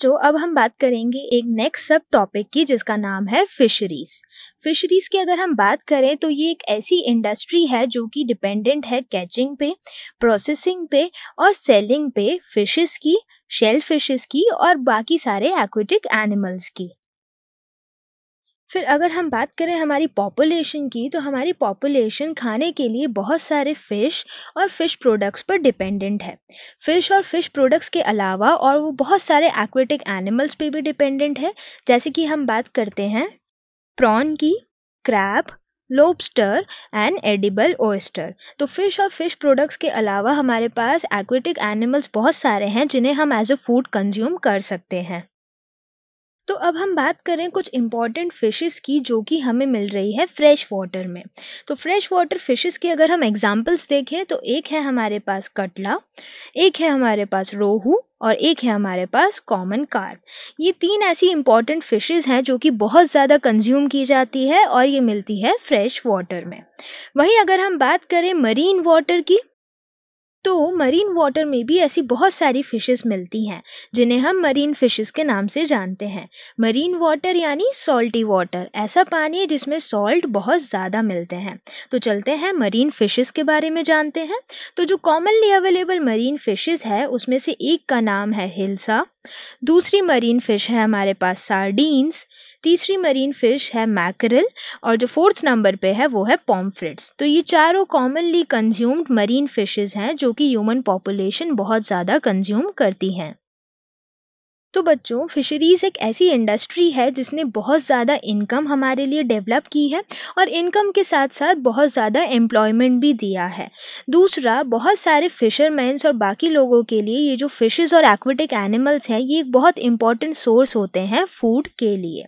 बच्चों अब हम बात करेंगे एक नेक्स्ट सब टॉपिक की जिसका नाम है फिशरीज फिशरीज की अगर हम बात करें तो ये एक ऐसी इंडस्ट्री है जो कि डिपेंडेंट है कैचिंग पे प्रोसेसिंग पे और सेलिंग पे फिशेस की शेल फिशेस की और बाकी सारे एक्वेटिक एनिमल्स की फिर अगर हम बात करें हमारी पॉपुलेशन की तो हमारी पॉपुलेशन खाने के लिए बहुत सारे फ़िश और फ़िश प्रोडक्ट्स पर डिपेंडेंट है फ़िश और फ़िश प्रोडक्ट्स के अलावा और वो बहुत सारे एक्वेटिक एनिमल्स पे भी डिपेंडेंट है जैसे कि हम बात करते हैं प्रॉन की crab lobster and edible oyster तो फिश और फिश प्रोडक्ट्स के अलावा हमारे पास एक्वेटिक एनिमल्स बहुत सारे हैं जिन्हें हम एज अ फूड कंज्यूम कर सकते हैं तो अब हम बात करें कुछ इम्पॉर्टेंट फ़िशेस की जो कि हमें मिल रही है फ्रेश वाटर में तो फ्रेश वाटर फ़िशेस की अगर हम एग्ज़ाम्पल्स देखें तो एक है हमारे पास कटला एक है हमारे पास रोहू और एक है हमारे पास कॉमन कार ये तीन ऐसी इंपॉर्टेंट फिशेस हैं जो कि बहुत ज़्यादा कंज्यूम की जाती है और ये मिलती है फ्रेश वाटर में वहीं अगर हम बात करें मरीन वाटर की तो मरीन वाटर में भी ऐसी बहुत सारी फ़िशेस मिलती हैं जिन्हें हम मरीन फ़िशेस के नाम से जानते हैं मरीन वाटर यानी सॉल्टी वाटर ऐसा पानी है जिसमें सॉल्ट बहुत ज़्यादा मिलते हैं तो चलते हैं मरीन फ़िशेस के बारे में जानते हैं तो जो कॉमनली अवेलेबल मरीन फ़िशेस है उसमें से एक का नाम है हिल्सा दूसरी मरीन फ़िश है हमारे पास सार्डीन्स तीसरी मरीन फिश है मैकरल और जो फोर्थ नंबर पे है वो है पॉम्फ्रिट्स तो ये चारों कॉमनली कंज्यूम्ड मरीन फिशेस हैं जो कि ह्यूमन पॉपुलेशन बहुत ज़्यादा कंज्यूम करती हैं तो बच्चों फिशरीज़ एक ऐसी इंडस्ट्री है जिसने बहुत ज़्यादा इनकम हमारे लिए डेवलप की है और इनकम के साथ साथ बहुत ज़्यादा एम्प्लॉयमेंट भी दिया है दूसरा बहुत सारे फिशरमैंस और बाकी लोगों के लिए ये जो फिशेस और एक्वेटिक एनिमल्स हैं ये एक बहुत इंपॉर्टेंट सोर्स होते हैं फूड के लिए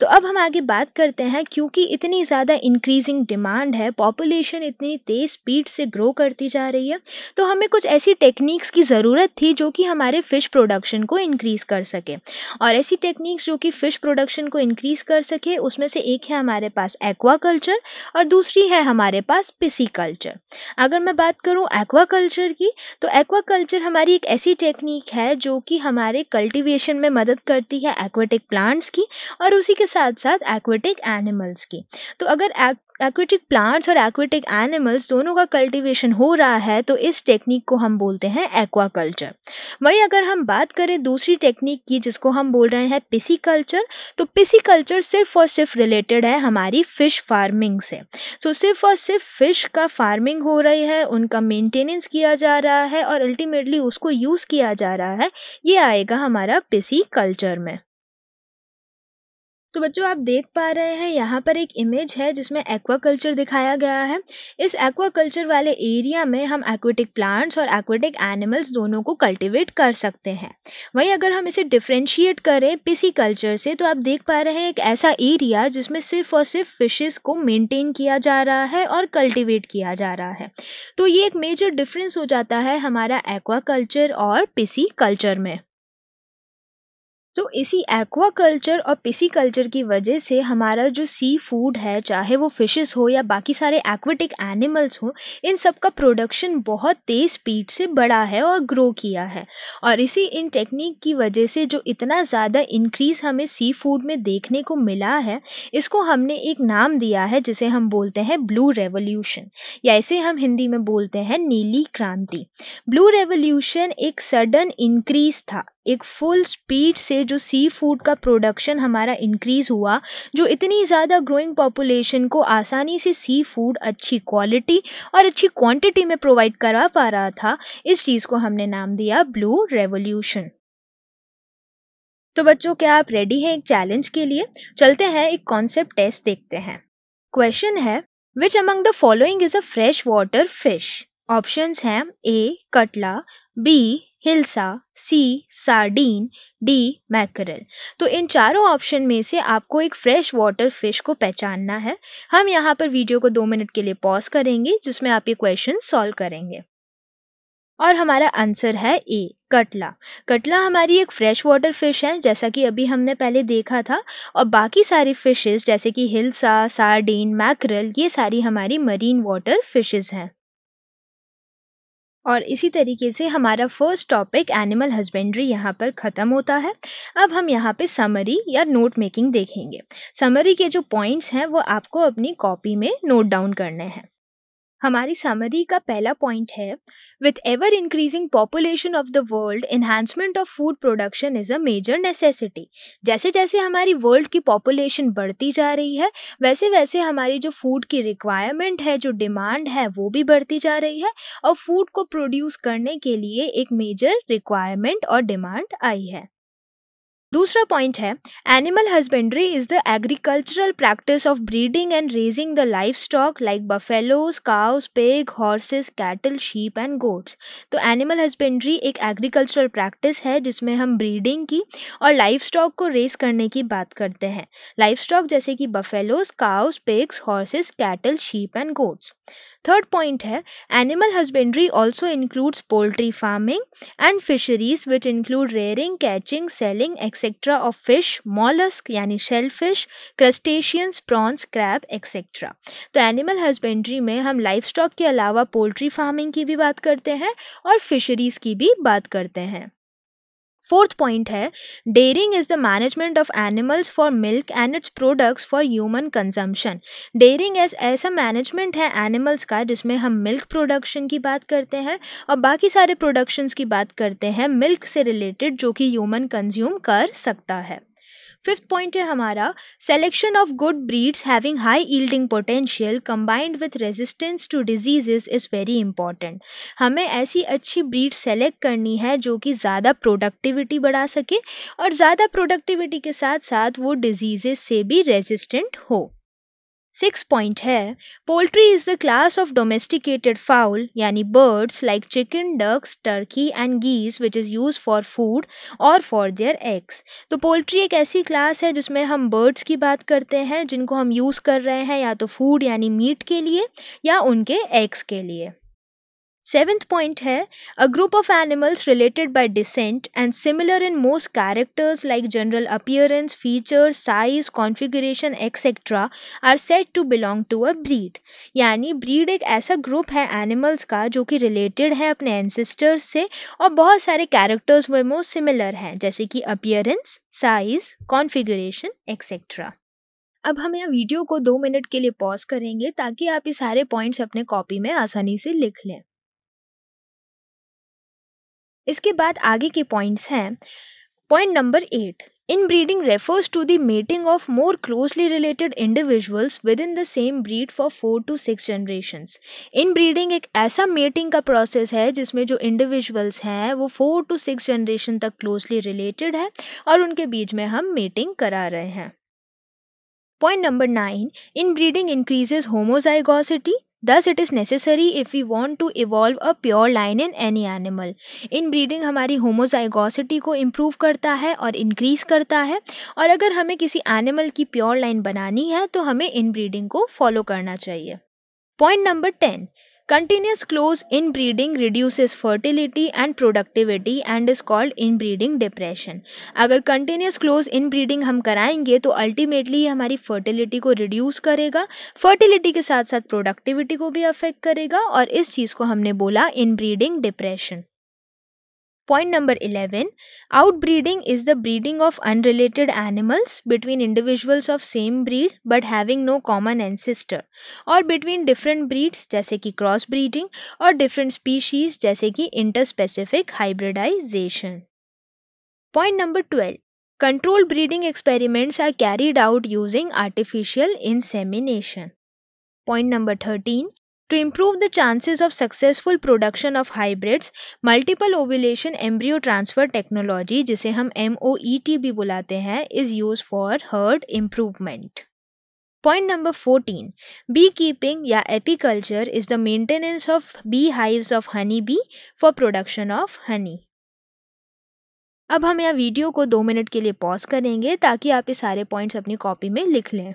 तो अब हम आगे बात करते हैं क्योंकि इतनी ज़्यादा इंक्रीजिंग डिमांड है पॉपुलेशन इतनी तेज़ स्पीड से ग्रो करती जा रही है तो हमें कुछ ऐसी टेक्निक्स की ज़रूरत थी जो कि हमारे फ़िश प्रोडक्शन को इनक्रीज़ कर कर सके और ऐसी टेक्निक्स जो कि फ़िश प्रोडक्शन को इंक्रीज कर सके उसमें से एक है हमारे पास एक्वा कल्चर और दूसरी है हमारे पास पिसी कल्चर अगर मैं बात करूँ एक्वा कल्चर की तो एक्वा कल्चर हमारी एक ऐसी टेक्निक है जो कि हमारे कल्टिवेशन में मदद करती है एक्वेटिक प्लांट्स की और उसी के साथ साथ एक्वेटिक एनिमल्स की तो अगर एक्वेटिक प्लांट्स और एक्वेटिक एनिमल्स दोनों का कल्टीवेशन हो रहा है तो इस टेक्निक को हम बोलते हैं एक्वा कल्चर वहीं अगर हम बात करें दूसरी टेक्निक की जिसको हम बोल रहे हैं पिसी कल्चर तो पिसी कल्चर सिर्फ और सिर्फ रिलेटेड है हमारी फ़िश फार्मिंग से सो so, सिर्फ और सिर्फ फ़िश का फार्मिंग हो रही है उनका मेंटेनेंस किया जा रहा है और अल्टीमेटली उसको यूज़ किया जा रहा है ये आएगा हमारा पिसी कल्चर में तो बच्चों आप देख पा रहे हैं यहाँ पर एक इमेज है जिसमें एक्वा कल्चर दिखाया गया है इस एक्वा कल्चर वाले एरिया में हम एक्वेटिक प्लांट्स और एक्वेटिक एनिमल्स दोनों को कल्टिवेट कर सकते हैं वहीं अगर हम इसे डिफ्रेंशिएट करें पिसी कल्चर से तो आप देख पा रहे हैं एक ऐसा एरिया जिसमें सिर्फ और सिर्फ फिशेस को मेनटेन किया जा रहा है और कल्टिवेट किया जा रहा है तो ये एक मेजर डिफरेंस हो जाता है हमारा एक्वाकल्चर और पिसी कल्चर में तो इसी एक्वा कल्चर और पिसी कल्चर की वजह से हमारा जो सी फूड है चाहे वो फिशेस हो या बाकी सारे एक्वेटिक एनिमल्स हो इन सब का प्रोडक्शन बहुत तेज़ स्पीड से बढ़ा है और ग्रो किया है और इसी इन टेक्निक की वजह से जो इतना ज़्यादा इंक्रीज़ हमें सी फूड में देखने को मिला है इसको हमने एक नाम दिया है जिसे हम बोलते हैं ब्लू रेवोल्यूशन या इसे हम हिंदी में बोलते हैं नीली क्रांति ब्लू रेवोल्यूशन एक सडन इंक्रीज़ था एक फुल स्पीड से जो सी फूड का प्रोडक्शन हमारा इंक्रीज़ हुआ जो इतनी ज़्यादा ग्रोइंग पॉपुलेशन को आसानी से सी फूड अच्छी क्वालिटी और अच्छी क्वांटिटी में प्रोवाइड करा पा रहा था इस चीज़ को हमने नाम दिया ब्लू रेवोल्यूशन तो बच्चों क्या आप रेडी हैं एक चैलेंज के लिए चलते हैं एक कॉन्सेप्ट टेस्ट देखते हैं क्वेश्चन है which among the following is a fresh water fish options हैं A catla B hilsa C sardine D mackerel तो इन चारों ऑप्शन में से आपको एक फ्रेश वाटर फिश को पहचानना है हम यहाँ पर वीडियो को दो मिनट के लिए पॉज करेंगे जिसमें आप ये क्वेश्चन सॉल्व करेंगे और हमारा आंसर है ए कटला कटला हमारी एक फ्रेश वाटर फ़िश है जैसा कि अभी हमने पहले देखा था और बाकी सारी फ़िशेज़ जैसे कि हिल्सा सार्डीन मैकरल ये सारी हमारी मरीन वाटर फ़िशेज़ हैं और इसी तरीके से हमारा फर्स्ट टॉपिक एनिमल हस्बेंड्री यहाँ पर ख़त्म होता है अब हम यहाँ पे समरी या नोट मेकिंग देखेंगे समरी के जो पॉइंट्स हैं वो आपको अपनी कॉपी में नोट डाउन करने हैं हमारी समरी का पहला पॉइंट है with ever increasing population of the world enhancement of food production is a major necessity जैसे जैसे हमारी वर्ल्ड की पॉपुलेशन बढ़ती जा रही है वैसे वैसे हमारी जो फूड की रिक्वायरमेंट है जो डिमांड है वो भी बढ़ती जा रही है और फूड को प्रोड्यूस करने के लिए एक मेजर रिक्वायरमेंट और डिमांड आई है दूसरा पॉइंट है animal husbandry is the agricultural practice of breeding and raising the livestock like buffaloes cows pig horses cattle sheep and goats तो एनिमल हस्बेंड्री एक एग्रीकल्चरल प्रैक्टिस है जिसमें हम ब्रीडिंग की और लाइफ स्टॉक को रेस करने की बात करते हैं लाइफ स्टॉक जैसे कि buffaloes cows pigs horses cattle sheep and goats third point है animal husbandry also includes poultry farming and fisheries which include rearing catching selling etcetera of fish mollusc यानी shell fish crustaceans prawns crab etcetera तो animal husbandry में हम life stock के अलावा poultry farming की भी बात करते हैं और फिशरीज़ की भी बात करते हैं फोर्थ पॉइंट है dairying is the management of animals for milk and its products for human consumption dairying as ऐसा मैनेजमेंट है एनिमल्स का जिसमें हम मिल्क प्रोडक्शन की बात करते हैं और बाकी सारे प्रोडक्शंस की बात करते हैं मिल्क से रिलेटेड जो कि ह्यूमन कंज्यूम कर सकता है फिफ्थ पॉइंट है हमारा selection of good breeds having high yielding potential combined with resistance to diseases is very important हमें ऐसी अच्छी ब्रीड सेलेक्ट करनी है जो कि ज़्यादा प्रोडक्टिविटी बढ़ा सके और ज़्यादा प्रोडक्टिविटी के साथ साथ वो डिजीज़ से भी रेजिस्टेंट हो सिक्स पॉइंट है poultry is the class of domesticated fowl यानी birds like chicken ducks turkey and geese which is use for food और फॉर देयर एग्स तो पोल्ट्री एक ऐसी क्लास है जिसमें हम बर्ड्स की बात करते हैं जिनको हम यूज़ कर रहे हैं या तो फूड यानी मीट के लिए या उनके एग्स के लिए सेवेंथ पॉइंट है a group of animals related by descent and similar in most characters like general appearance feature size configuration etcetera are said to belong to a breed यानी breed एक ऐसा ग्रुप है animals का जो कि related है अपने एनसिस्टर्स से और बहुत सारे कैरेक्टर्स वे मोस्ट सिमिलर हैं जैसे कि अपियरेंस साइज कॉन्फिगरेशन एक्सेट्रा अब हम यहाँ वीडियो को दो मिनट के लिए पॉज करेंगे ताकि आप ये सारे पॉइंट्स अपने कॉपी में आसानी से लिख लें इसके बाद आगे के पॉइंट्स हैं point number eight inbreeding refers to the mating of more closely related individuals within the same breed for four to six inbreeding एक ऐसा मेटिंग का प्रोसेस है जिसमें जो इंडिविजुअल्स हैं वो फोर टू सिक्स जनरेशन तक closely related है और उनके बीच में हम मेटिंग करा रहे हैं point number nine inbreeding increases homozygosity thus it is necessary if you want to evolve a pure line in any animal inbreeding हमारी होमोजाइगोसिटी को इम्प्रूव करता है और इनक्रीज़ करता है और अगर हमें किसी एनिमल की प्योर लाइन बनानी है तो हमें इन ब्रीडिंग को फॉलो करना चाहिए point number ten Continuous close inbreeding reduces fertility and productivity and is called inbreeding depression. अगर continuous close inbreeding हम कराएंगे तो अल्टीमेटली ये हमारी fertility को reduce करेगा fertility के साथ साथ productivity को भी affect करेगा और इस चीज़ को हमने बोला inbreeding depression. Point number 11 Outbreeding is the breeding of unrelated animals between individuals of same breed but having no common ancestor or between different breeds जैसे कि crossbreeding or different species जैसे कि interspecific hybridization. Point number 12 Controlled breeding experiments are carried out using artificial insemination. Point number 13 To improve the chances of successful production of hybrids, multiple ovulation embryo transfer technology जिसे हम M भी बुलाते हैं is used for herd improvement. Point number 14. Beekeeping या apiculture is the maintenance of beehives of honeybee for production of honey. अब हम यह video को दो मिनट के लिए पॉज करेंगे ताकि आप ये सारे पॉइंट्स अपनी कॉपी में लिख लें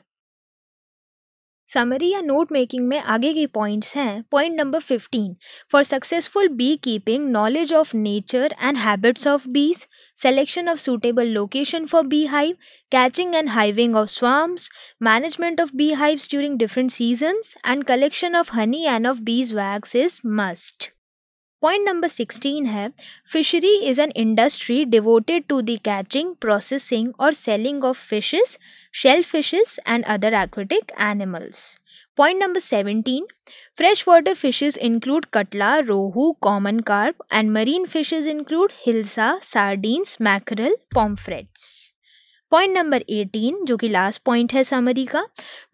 समरी या नोट मेकिंग में आगे के पॉइंट्स हैं point number fifteen for successful bee keeping knowledge of nature and habits of bees selection of suitable location for bee hive catching and hiving of swarms management of bee hives during different seasons and collection of honey and of bees wax is must Point number 16 है fishery is an industry devoted to the catching processing और selling of fishes shell fishes and other aquatic animals Point number 17 Freshwater fishes include cutla, rohu, common carp, and marine fishes include hilsa, sardines, mackerel, pomfrets. Point number eighteen जो कि last point है summary का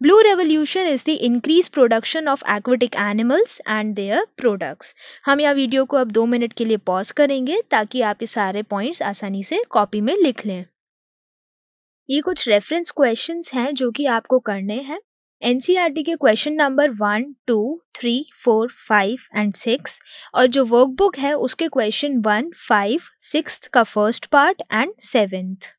blue revolution is the increase production of aquatic animals and their products हम यहाँ video को अब दो minute के लिए पॉज करेंगे ताकि आप ये सारे पॉइंट्स आसानी से कॉपी में लिख लें ये कुछ रेफरेंस क्वेश्चंस हैं जो कि आपको करने हैं एन e के question number one two three four five and six और जो वर्कबुक है उसके क्वेश्चन वन फाइव सिक्स का फर्स्ट पार्ट एंड सेवेंथ